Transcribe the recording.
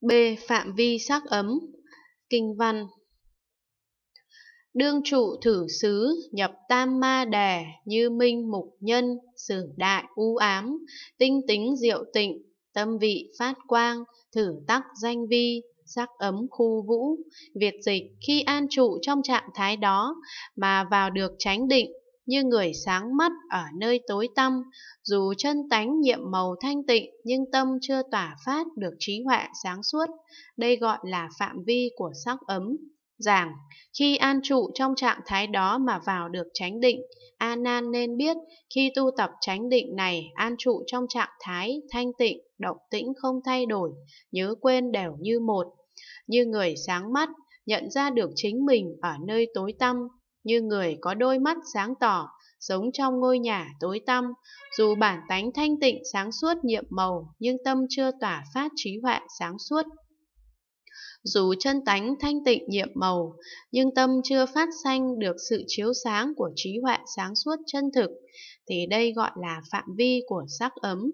B. Phạm vi sắc ấm Kinh văn Đương trụ thử xứ nhập tam ma đà như minh mục nhân, sử đại u ám, tinh tính diệu tịnh, tâm vị phát quang, thử tắc danh vi, sắc ấm khu vũ. Việt dịch khi an trụ trong trạng thái đó mà vào được tránh định như người sáng mắt ở nơi tối tăm, dù chân tánh nhiệm màu thanh tịnh nhưng tâm chưa tỏa phát được trí huệ sáng suốt, đây gọi là phạm vi của sắc ấm. Giảng, khi an trụ trong trạng thái đó mà vào được chánh định, A Nan nên biết khi tu tập chánh định này an trụ trong trạng thái thanh tịnh, độc tĩnh không thay đổi, nhớ quên đều như một, như người sáng mắt nhận ra được chính mình ở nơi tối tăm, như người có đôi mắt sáng tỏ, giống trong ngôi nhà tối tăm, dù bản tánh thanh tịnh sáng suốt nhiệm màu, nhưng tâm chưa tỏa phát trí huệ sáng suốt. Dù chân tánh thanh tịnh nhiệm màu, nhưng tâm chưa phát sanh được sự chiếu sáng của trí huệ sáng suốt chân thực, thì đây gọi là phạm vi của sắc ấm.